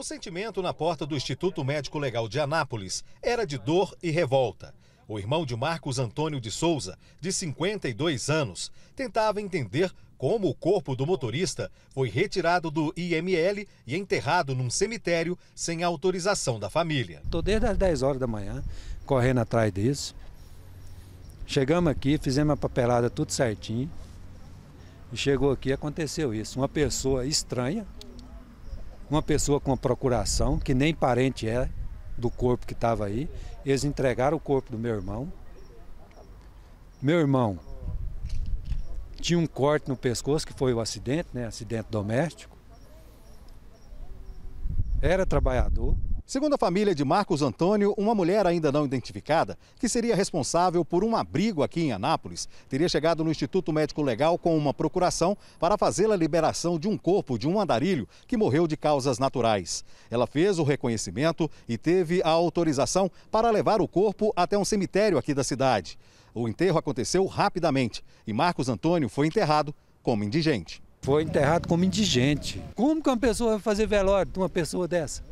O sentimento na porta do Instituto Médico Legal de Anápolis era de dor e revolta. O irmão de Marcos Antônio de Souza, de 52 anos, tentava entender como o corpo do motorista foi retirado do IML e enterrado num cemitério sem autorização da família. Estou desde as 10 horas da manhã correndo atrás disso. Chegamos aqui, fizemos a papelada tudo certinho. E chegou aqui aconteceu isso. Uma pessoa estranha, uma pessoa com procuração, que nem parente é do corpo que estava aí. Eles entregaram o corpo do meu irmão. Meu irmão tinha um corte no pescoço, que foi o acidente, né? Acidente doméstico. Era trabalhador, Segundo a família de Marcos Antônio, uma mulher ainda não identificada, que seria responsável por um abrigo aqui em Anápolis, teria chegado no Instituto Médico Legal com uma procuração para fazê-la liberação de um corpo de um andarilho que morreu de causas naturais. Ela fez o reconhecimento e teve a autorização para levar o corpo até um cemitério aqui da cidade. O enterro aconteceu rapidamente e Marcos Antônio foi enterrado como indigente. Foi enterrado como indigente. Como que uma pessoa vai fazer velório de uma pessoa dessa?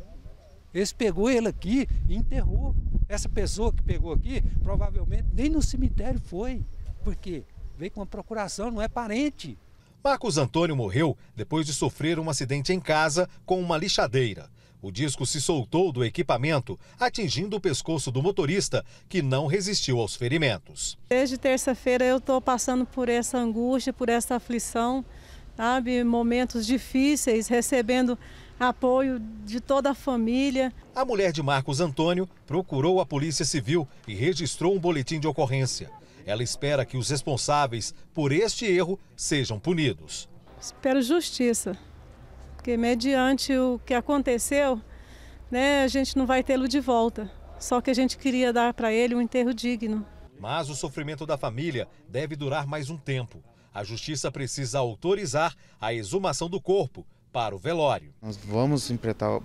Eles pegou ele aqui e enterrou. Essa pessoa que pegou aqui, provavelmente nem no cemitério foi. Por quê? Veio com uma procuração, não é parente. Marcos Antônio morreu depois de sofrer um acidente em casa com uma lixadeira. O disco se soltou do equipamento, atingindo o pescoço do motorista, que não resistiu aos ferimentos. Desde terça-feira eu estou passando por essa angústia, por essa aflição, sabe? Momentos difíceis, recebendo apoio de toda a família. A mulher de Marcos Antônio procurou a Polícia Civil e registrou um boletim de ocorrência. Ela espera que os responsáveis por este erro sejam punidos. Espero justiça, porque mediante o que aconteceu, né, a gente não vai tê-lo de volta. Só que a gente queria dar para ele um enterro digno. Mas o sofrimento da família deve durar mais um tempo. A justiça precisa autorizar a exumação do corpo para o velório. Nós vamos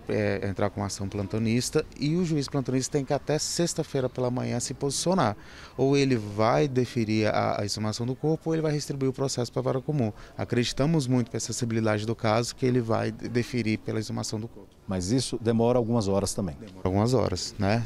é, entrar com ação plantonista e o juiz plantonista tem que até sexta-feira pela manhã se posicionar. Ou ele vai deferir a, a exumação do corpo ou ele vai distribuir o processo para a vara comum. Acreditamos muito a sensibilidade do caso que ele vai deferir pela exumação do corpo. Mas isso demora algumas horas também. Demora algumas horas, né?